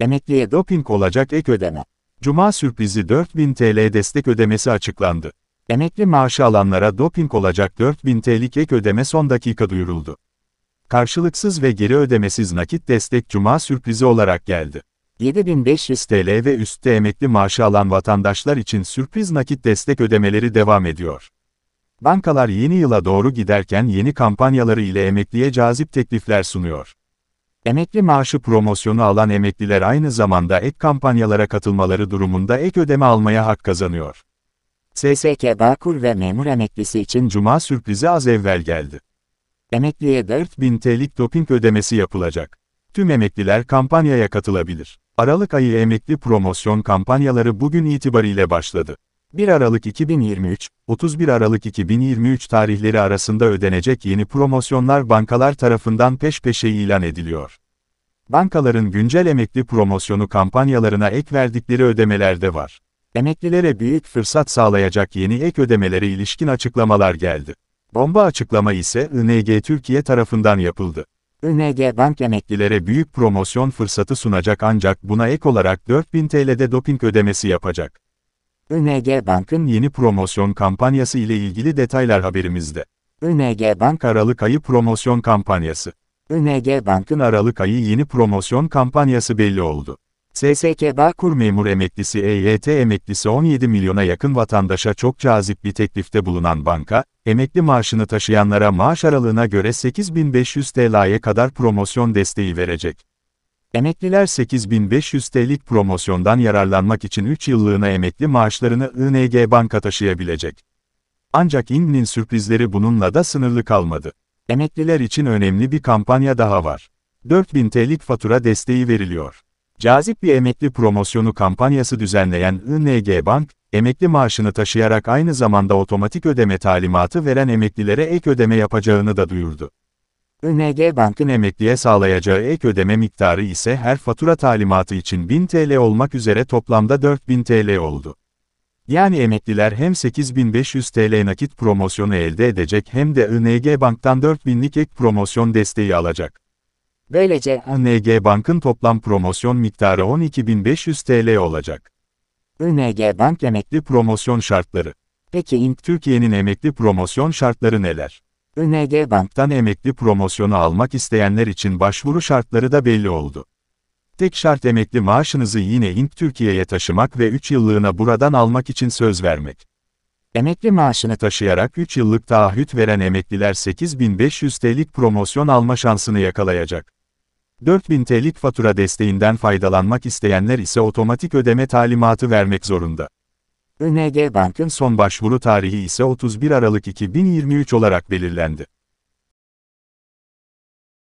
Emekliye doping olacak ek ödeme. Cuma sürprizi 4000 TL destek ödemesi açıklandı. Emekli maaşı alanlara doping olacak 4000 TL'lik ek ödeme son dakika duyuruldu. Karşılıksız ve geri ödemesiz nakit destek Cuma sürprizi olarak geldi. 7500 TL ve üstte emekli maaşı alan vatandaşlar için sürpriz nakit destek ödemeleri devam ediyor. Bankalar yeni yıla doğru giderken yeni kampanyaları ile emekliye cazip teklifler sunuyor. Emekli maaşı promosyonu alan emekliler aynı zamanda ek kampanyalara katılmaları durumunda ek ödeme almaya hak kazanıyor. SSK Bağkur ve memur emeklisi için Cuma sürprizi az evvel geldi. Emekliye 4000 TL'lik doping ödemesi yapılacak. Tüm emekliler kampanyaya katılabilir. Aralık ayı emekli promosyon kampanyaları bugün itibariyle başladı. 1 Aralık 2023, 31 Aralık 2023 tarihleri arasında ödenecek yeni promosyonlar bankalar tarafından peş peşe ilan ediliyor. Bankaların güncel emekli promosyonu kampanyalarına ek verdikleri ödemeler de var. Emeklilere büyük fırsat sağlayacak yeni ek ödemelere ilişkin açıklamalar geldi. Bomba açıklama ise ING Türkiye tarafından yapıldı. ING Bank emeklilere büyük promosyon fırsatı sunacak ancak buna ek olarak 4000 TL'de doping ödemesi yapacak. Öng Bank'ın yeni promosyon kampanyası ile ilgili detaylar haberimizde. Öng Bank Aralık ayı promosyon kampanyası. Öng Bank'ın Aralık ayı yeni promosyon kampanyası belli oldu. SSK Bağkur memur emeklisi EYT emeklisi 17 milyona yakın vatandaşa çok cazip bir teklifte bulunan banka, emekli maaşını taşıyanlara maaş aralığına göre 8500 TL'ye kadar promosyon desteği verecek. Emekliler 8500 TL'lik promosyondan yararlanmak için 3 yıllığına emekli maaşlarını ING Banka taşıyabilecek. Ancak İmni'nin sürprizleri bununla da sınırlı kalmadı. Emekliler için önemli bir kampanya daha var. 4000 TL'lik fatura desteği veriliyor. Cazip bir emekli promosyonu kampanyası düzenleyen ING Bank, emekli maaşını taşıyarak aynı zamanda otomatik ödeme talimatı veren emeklilere ek ödeme yapacağını da duyurdu. ÖNG Bank'ın emekliye sağlayacağı ek ödeme miktarı ise her fatura talimatı için 1000 TL olmak üzere toplamda 4000 TL oldu. Yani emekliler hem 8500 TL nakit promosyonu elde edecek hem de ÖNG Bank'tan 4000'lik ek promosyon desteği alacak. Böylece ÖNG Bank'ın toplam promosyon miktarı 12500 TL olacak. ÖNG Bank emekli promosyon şartları. Peki Türkiye'nin emekli promosyon şartları neler? ÖNG Bank'tan emekli promosyonu almak isteyenler için başvuru şartları da belli oldu. Tek şart emekli maaşınızı yine İnk Türkiye'ye taşımak ve 3 yıllığına buradan almak için söz vermek. Emekli maaşını taşıyarak 3 yıllık taahhüt veren emekliler 8500 TL'lik promosyon alma şansını yakalayacak. 4000 TL'lik fatura desteğinden faydalanmak isteyenler ise otomatik ödeme talimatı vermek zorunda. ÖNG Bank'ın son başvuru tarihi ise 31 Aralık 2023 olarak belirlendi.